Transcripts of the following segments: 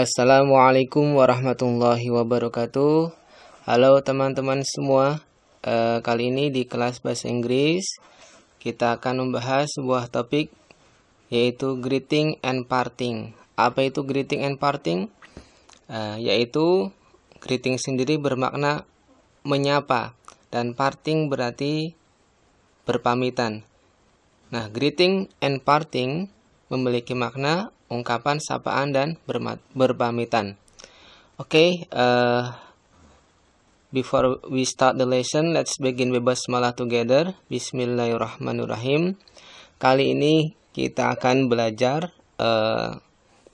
Assalamualaikum warahmatullahi wabarakatuh. Halo teman-teman semua. E, kali ini di kelas bahasa Inggris kita akan membahas sebuah topik yaitu greeting and parting. Apa itu greeting and parting? E, yaitu greeting sendiri bermakna menyapa dan parting berarti berpamitan. Nah, greeting and parting memiliki makna, ungkapan, sapaan, dan berpamitan. Oke, okay, uh, eh, before we start the lesson, let's begin with basmalah together. Bismillahirrahmanirrahim. Kali ini kita akan belajar uh,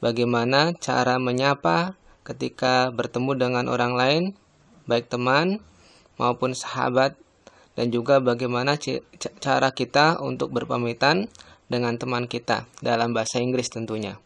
bagaimana cara menyapa ketika bertemu dengan orang lain, baik teman maupun sahabat, dan juga bagaimana cara kita untuk berpamitan dengan teman kita dalam bahasa Inggris tentunya.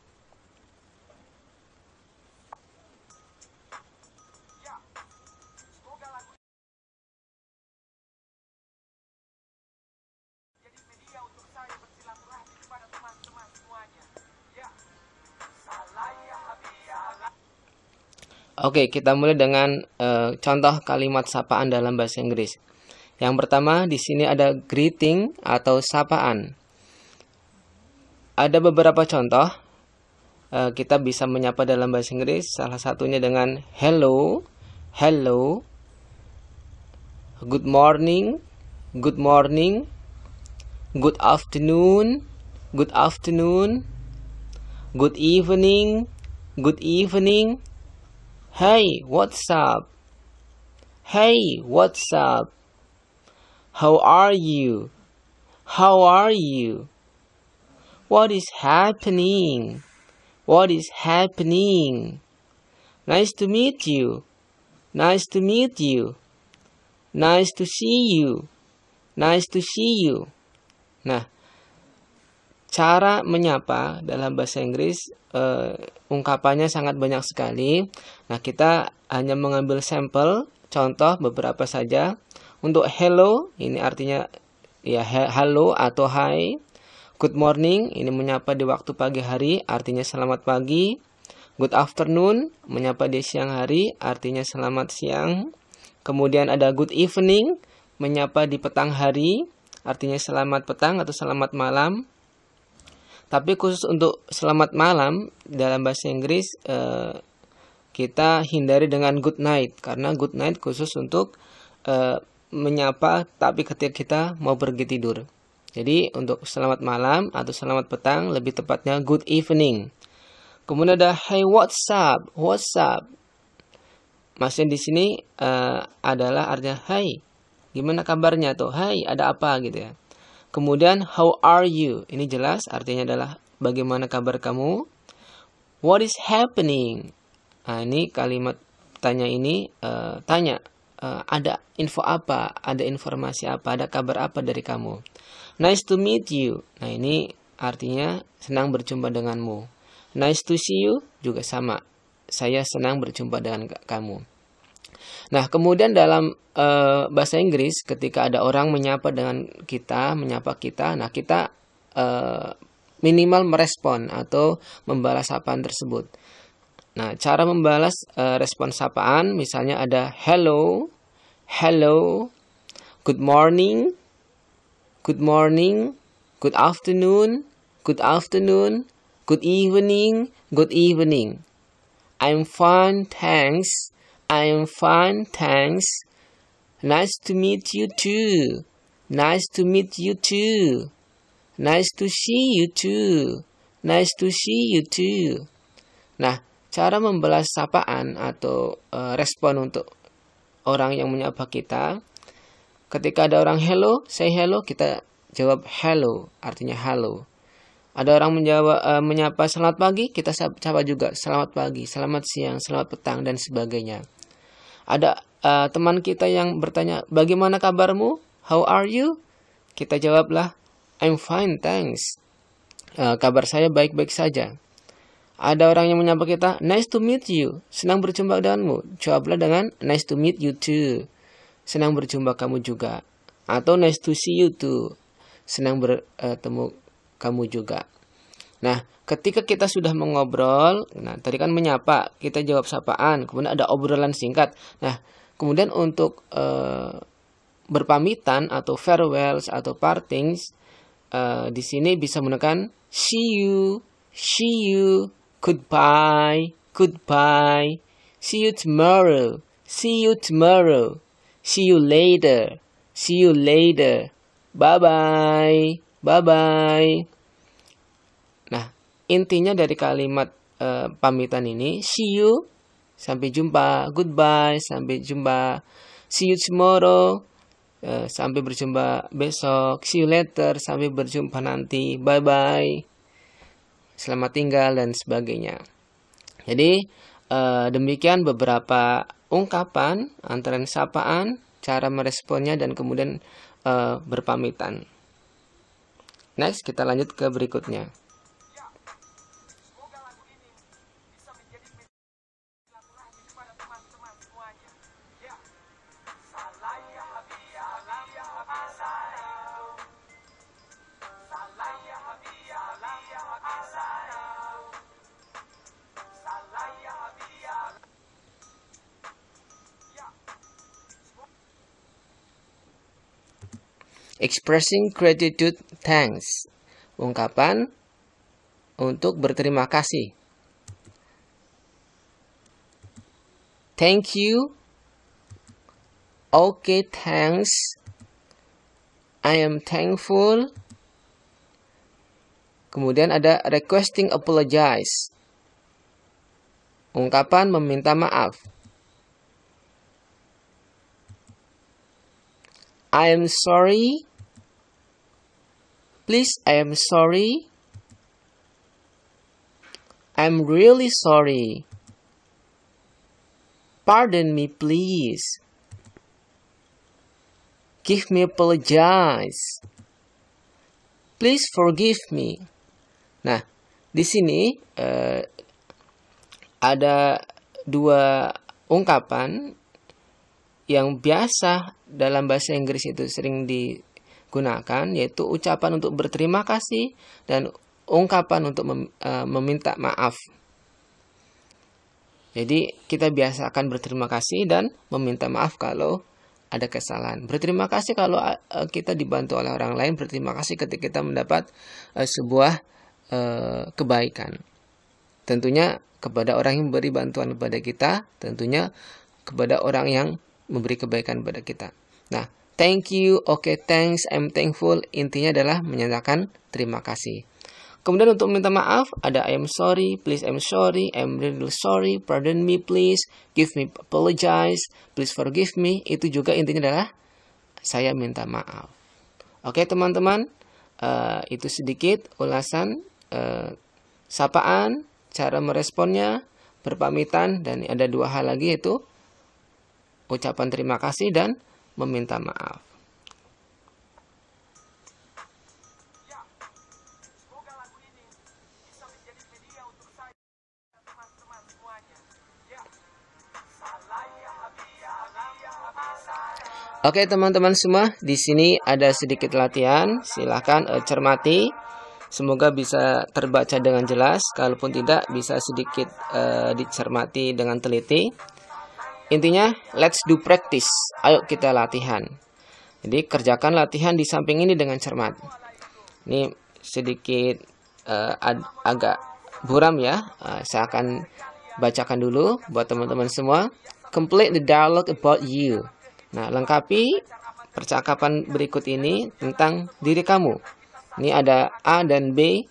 Oke, kita mulai dengan uh, contoh kalimat sapaan dalam bahasa Inggris. Yang pertama, di sini ada greeting atau sapaan. Ada beberapa contoh. Uh, kita bisa menyapa dalam bahasa Inggris, salah satunya dengan hello, hello, good morning, good morning, good afternoon, good afternoon, good evening, good evening. Hey, what's up? Hey, what's up? How are you? How are you? What is happening? What is happening? Nice to meet you. Nice to meet you. Nice to see you. Nice to see you. Nah, cara menyapa dalam bahasa Inggris uh, ungkapannya sangat banyak sekali. Nah, kita hanya mengambil sampel contoh beberapa saja. Untuk hello ini artinya ya halo atau hi. Good morning, ini menyapa di waktu pagi hari, artinya selamat pagi. Good afternoon, menyapa di siang hari, artinya selamat siang. Kemudian ada good evening, menyapa di petang hari, artinya selamat petang atau selamat malam. Tapi khusus untuk selamat malam dalam bahasa Inggris uh, kita hindari dengan good night karena good night khusus untuk uh, menyapa tapi ketika kita mau pergi tidur. Jadi untuk selamat malam atau selamat petang lebih tepatnya good evening. Kemudian ada hey what's up, what's up. Masih di sini uh, adalah artinya hey, gimana kabarnya tuh? Hey, ada apa gitu ya. Kemudian how are you? Ini jelas artinya adalah bagaimana kabar kamu? What is happening? Nah, ini kalimat tanya ini uh, tanya uh, ada info apa, ada informasi apa, ada kabar apa dari kamu. Nice to meet you. Nah, ini artinya senang berjumpa denganmu. Nice to see you juga sama. Saya senang berjumpa dengan kamu. Nah, kemudian dalam e, bahasa Inggris ketika ada orang menyapa dengan kita, menyapa kita, nah kita e, minimal merespon atau membalas sapaan tersebut. Nah, cara membalas e, respon sapaan misalnya ada hello, hello, good morning, good morning, good afternoon, good afternoon, good evening, good evening. I'm fine, thanks. I'm fine, thanks. Nice to meet you too. Nice to meet you too. Nice to see you too. Nice to see you too. Nah, cara membalas sapaan atau uh, respon untuk orang yang menyapa kita Ketika ada orang hello, say hello, kita jawab hello, artinya halo. Ada orang menjawab, uh, menyapa selamat pagi, kita sapa juga selamat pagi, selamat siang, selamat petang, dan sebagainya. Ada uh, teman kita yang bertanya, bagaimana kabarmu? How are you? Kita jawablah, I'm fine, thanks. Uh, kabar saya baik-baik saja. Ada orang yang menyapa kita, nice to meet you, senang berjumpa denganmu. Jawablah dengan nice to meet you too. Senang berjumpa kamu juga. Atau nice to see you too. Senang bertemu kamu juga. Nah, ketika kita sudah mengobrol, nah tadi kan menyapa, kita jawab sapaan, kemudian ada obrolan singkat. Nah, kemudian untuk uh, berpamitan atau farewells atau partings uh, di sini bisa menekan see you, see you, goodbye, goodbye, see you tomorrow, see you tomorrow. See you later. See you later. Bye bye. Bye bye. Nah, intinya dari kalimat uh, pamitan ini see you sampai jumpa, goodbye sampai jumpa, see you tomorrow uh, sampai berjumpa besok, see you later sampai berjumpa nanti, bye bye. Selamat tinggal dan sebagainya. Jadi E, demikian beberapa ungkapan antara sapaan, cara meresponnya dan kemudian e, berpamitan. Next kita lanjut ke berikutnya. Expressing gratitude, thanks. Ungkapan untuk berterima kasih. Thank you. Okay, thanks. I am thankful. Kemudian ada requesting apologize. Ungkapan meminta maaf. I am sorry. Please, I am sorry. I'm really sorry. Pardon me, please. Give me apologize. Please forgive me. Nah, di sini uh, ada dua ungkapan yang biasa dalam bahasa Inggris itu sering di gunakan yaitu ucapan untuk berterima kasih dan ungkapan untuk mem, e, meminta maaf. Jadi kita biasakan berterima kasih dan meminta maaf kalau ada kesalahan. Berterima kasih kalau e, kita dibantu oleh orang lain, berterima kasih ketika kita mendapat e, sebuah e, kebaikan. Tentunya kepada orang yang memberi bantuan kepada kita, tentunya kepada orang yang memberi kebaikan kepada kita. Nah, thank you, oke okay, thanks, I'm thankful. Intinya adalah menyatakan terima kasih. Kemudian untuk minta maaf ada I'm sorry, please I'm sorry, I'm really sorry, pardon me please, give me apologize, please forgive me. Itu juga intinya adalah saya minta maaf. Oke okay, teman-teman, uh, itu sedikit ulasan uh, sapaan, cara meresponnya, berpamitan dan ada dua hal lagi yaitu ucapan terima kasih dan meminta maaf. Oke teman-teman semua, di sini ada sedikit latihan. Silahkan eh, cermati. Semoga bisa terbaca dengan jelas. Kalaupun tidak, bisa sedikit eh, dicermati dengan teliti. Intinya, let's do practice. Ayo kita latihan. Jadi kerjakan latihan di samping ini dengan cermat. Ini sedikit uh, ad, agak buram ya. Uh, saya akan bacakan dulu buat teman-teman semua. Complete the dialogue about you. Nah, lengkapi percakapan berikut ini tentang diri kamu. Ini ada A dan B.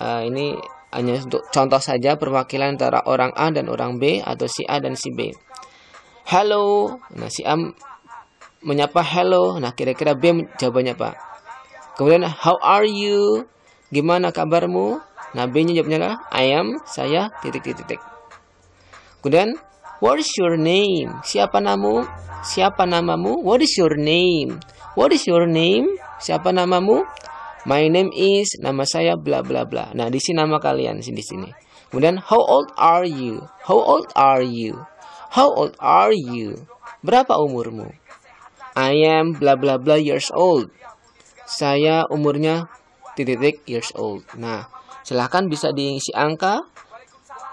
Uh, ini hanya untuk contoh saja perwakilan antara orang A dan orang B atau si A dan si B halo nah si A menyapa hello nah kira-kira B jawabannya apa kemudian how are you gimana kabarmu nah B nya jawabnya lah I am saya titik titik titik kemudian what is your name siapa namamu siapa namamu what is your name what is your name siapa namamu my name is nama saya bla bla bla nah di sini nama kalian di sini kemudian how old are you how old are you How old are you? Berapa umurmu? I am bla bla bla years old. Saya umurnya titik-titik years old. Nah, silahkan bisa diisi angka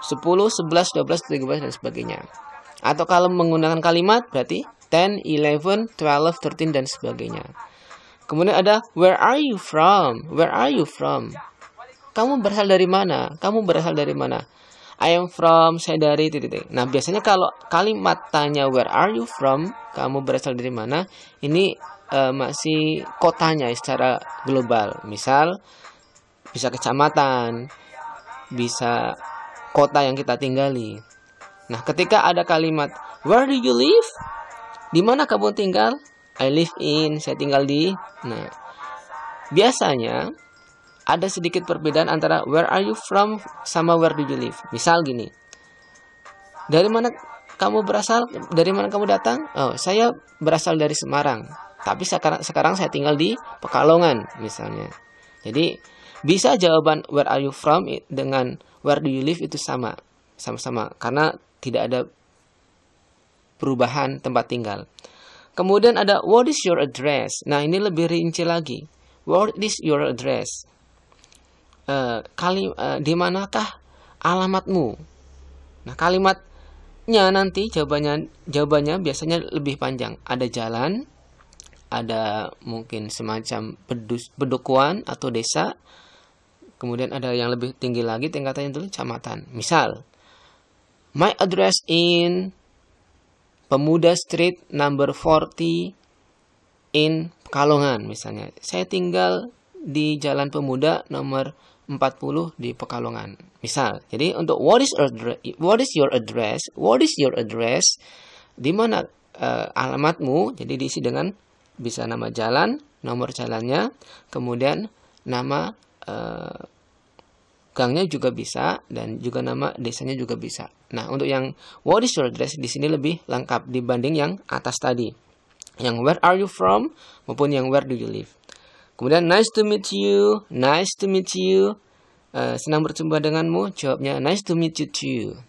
10, 11, 12, 13, dan sebagainya. Atau kalau menggunakan kalimat berarti 10, 11, 12, 13, dan sebagainya. Kemudian ada where are you from? Where are you from? Kamu berasal dari mana? Kamu berasal dari mana? I am from saya dari titik titik. Nah biasanya kalau kalimat tanya where are you from kamu berasal dari mana ini uh, masih kotanya secara global. Misal bisa kecamatan, bisa kota yang kita tinggali. Nah ketika ada kalimat where do you live? Di mana kamu tinggal? I live in saya tinggal di. Nah biasanya ada sedikit perbedaan antara where are you from sama where do you live. Misal gini. Dari mana kamu berasal? Dari mana kamu datang? Oh, saya berasal dari Semarang. Tapi sekarang sekarang saya tinggal di Pekalongan misalnya. Jadi bisa jawaban where are you from dengan where do you live itu sama. Sama-sama karena tidak ada perubahan tempat tinggal. Kemudian ada what is your address? Nah, ini lebih rinci lagi. What is your address? e, kali e, di manakah alamatmu? Nah, kalimatnya nanti jawabannya jawabannya biasanya lebih panjang. Ada jalan, ada mungkin semacam pedus, pedukuan atau desa. Kemudian ada yang lebih tinggi lagi tingkatannya itu kecamatan. Misal, my address in Pemuda Street number 40 in Pekalongan misalnya. Saya tinggal di Jalan Pemuda nomor 40 di Pekalongan. Misal, jadi untuk what is address, what is your address? What is your address? Di mana uh, alamatmu? Jadi diisi dengan bisa nama jalan, nomor jalannya, kemudian nama uh, gangnya juga bisa dan juga nama desanya juga bisa. Nah, untuk yang what is your address di sini lebih lengkap dibanding yang atas tadi. Yang where are you from maupun yang where do you live. Kemudian nice to meet you, nice to meet you. Uh, senang berjumpa denganmu. Jawabnya nice to meet you too.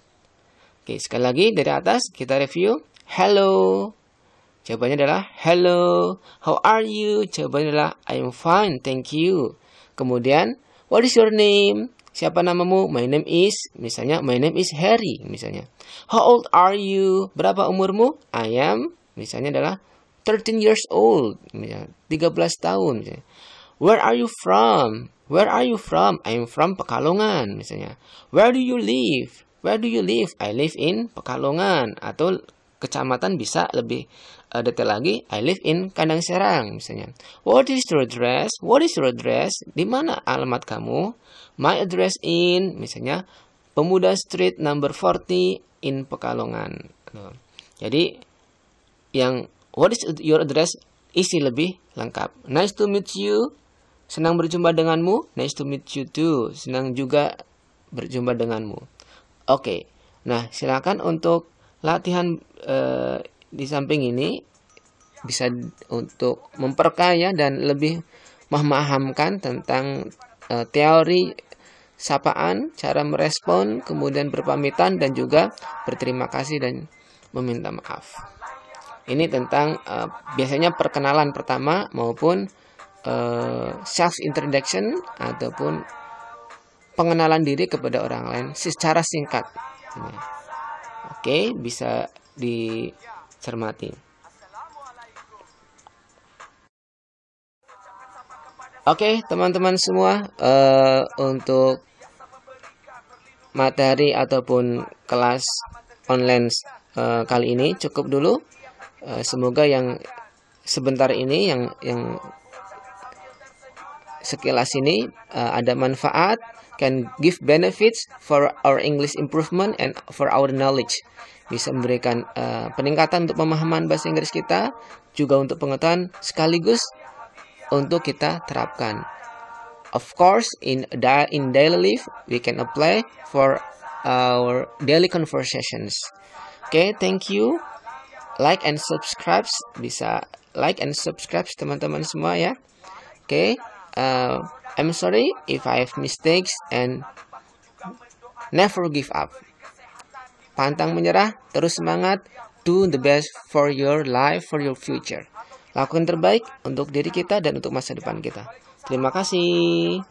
Oke, sekali lagi dari atas kita review. Hello. Jawabannya adalah hello. How are you? Jawabannya adalah I'm fine, thank you. Kemudian what is your name? Siapa namamu? My name is misalnya my name is Harry misalnya. How old are you? Berapa umurmu? I am misalnya adalah 13 years old. Ya, 13 tahun. Ya. Where are you from? Where are you from? I'm from Pekalongan misalnya. Where do you live? Where do you live? I live in Pekalongan atau kecamatan bisa lebih uh, detail lagi. I live in Kandang Serang misalnya. What is your address? What is your address? Di mana alamat kamu? My address in misalnya Pemuda Street number 40 in Pekalongan. Nah, jadi yang What is your address? Isi lebih lengkap. Nice to meet you. Senang berjumpa denganmu. Nice to meet you too. Senang juga berjumpa denganmu. Oke. Okay. Nah, silakan untuk latihan uh, di samping ini bisa untuk memperkaya dan lebih memahamkan tentang uh, teori sapaan, cara merespon, kemudian berpamitan dan juga berterima kasih dan meminta maaf ini tentang uh, biasanya perkenalan pertama maupun uh, self introduction ataupun pengenalan diri kepada orang lain secara singkat. Oke, okay, bisa dicermati. Oke, okay, teman-teman semua, uh, untuk materi ataupun kelas online uh, kali ini cukup dulu. Eh, semoga yang sebentar ini yang yang sekilas ini uh, ada manfaat can give benefits for our English improvement and for our knowledge bisa memberikan uh, peningkatan untuk pemahaman bahasa Inggris kita juga untuk pengetahuan sekaligus untuk kita terapkan of course in da in daily life we can apply for our daily conversations okay thank you like and subscribe bisa like and subscribe teman-teman semua ya oke okay. uh, eh, I'm sorry if I have mistakes and never give up pantang menyerah terus semangat do the best for your life for your future lakukan terbaik untuk diri kita dan untuk masa depan kita terima kasih